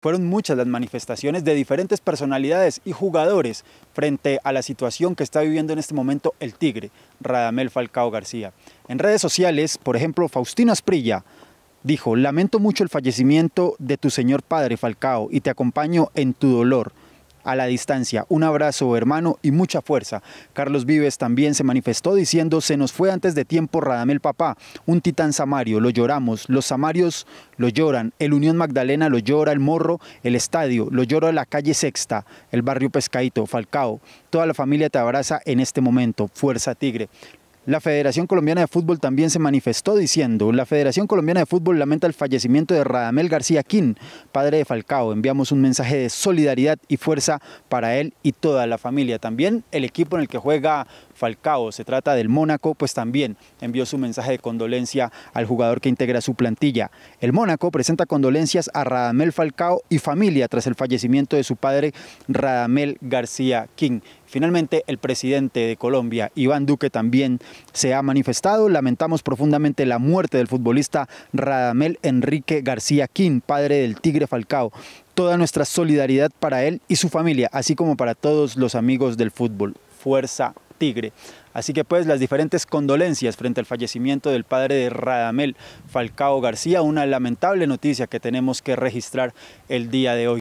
Fueron muchas las manifestaciones de diferentes personalidades y jugadores frente a la situación que está viviendo en este momento el Tigre, Radamel Falcao García. En redes sociales, por ejemplo, Faustino Asprilla dijo, lamento mucho el fallecimiento de tu señor padre Falcao y te acompaño en tu dolor a la distancia. Un abrazo, hermano, y mucha fuerza. Carlos Vives también se manifestó diciendo, se nos fue antes de tiempo Radamel Papá, un titán samario, lo lloramos, los samarios lo lloran, el Unión Magdalena lo llora, el Morro, el Estadio, lo llora la calle Sexta, el barrio Pescadito, Falcao. Toda la familia te abraza en este momento. Fuerza Tigre. La Federación Colombiana de Fútbol también se manifestó diciendo, la Federación Colombiana de Fútbol lamenta el fallecimiento de Radamel García Quín, padre de Falcao. Enviamos un mensaje de solidaridad y fuerza para él y toda la familia. También el equipo en el que juega Falcao, se trata del Mónaco, pues también envió su mensaje de condolencia al jugador que integra su plantilla. El Mónaco presenta condolencias a Radamel Falcao y familia tras el fallecimiento de su padre Radamel García King. Finalmente, el presidente de Colombia, Iván Duque, también se ha manifestado. Lamentamos profundamente la muerte del futbolista Radamel Enrique García King, padre del Tigre Falcao. Toda nuestra solidaridad para él y su familia, así como para todos los amigos del fútbol. Fuerza Tigre. Así que pues las diferentes condolencias frente al fallecimiento del padre de Radamel Falcao García, una lamentable noticia que tenemos que registrar el día de hoy.